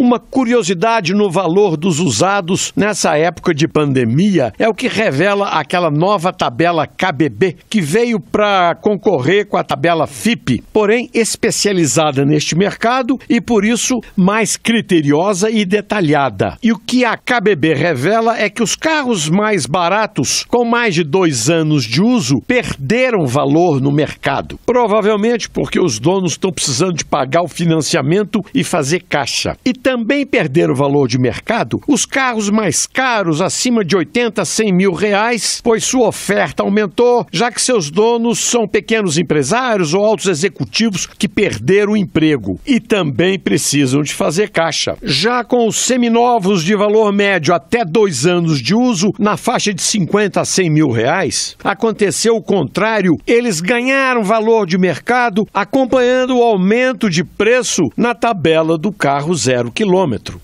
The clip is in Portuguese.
Uma curiosidade no valor dos usados nessa época de pandemia é o que revela aquela nova tabela KBB que veio para concorrer com a tabela FIP, porém especializada neste mercado e por isso mais criteriosa e detalhada. E o que a KBB revela é que os carros mais baratos, com mais de dois anos de uso, perderam valor no mercado. Provavelmente porque os donos estão precisando de pagar o financiamento e fazer caixa. E também perderam valor de mercado os carros mais caros, acima de 80 a 100 mil reais, pois sua oferta aumentou, já que seus donos são pequenos empresários ou altos executivos que perderam o emprego e também precisam de fazer caixa. Já com os seminovos de valor médio até dois anos de uso, na faixa de 50 a 100 mil reais, aconteceu o contrário, eles ganharam valor de mercado acompanhando o aumento de preço na tabela do carro zero quilômetro